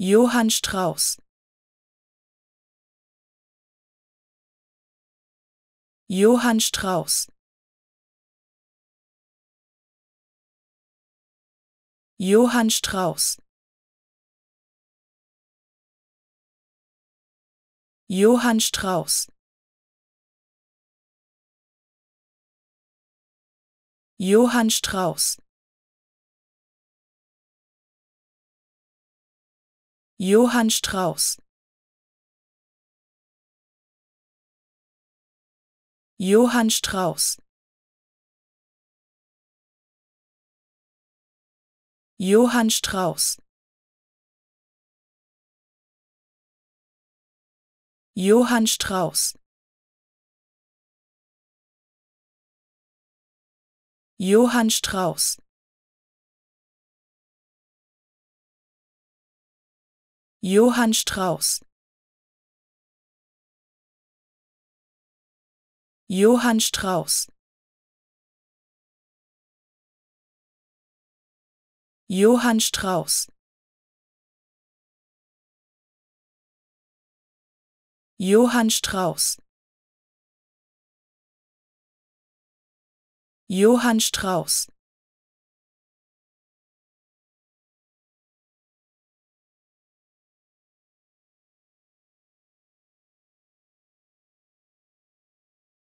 Johann Strauß Johann Strauß Johann Strauß Johann Strauß Johann Strauß Johann Strauß Johann Strauß Johann Strauß Johann Strauß Johann Strauß Johann Strauß Johann Strauß Johann Strauß Johann Strauß Johann Strauß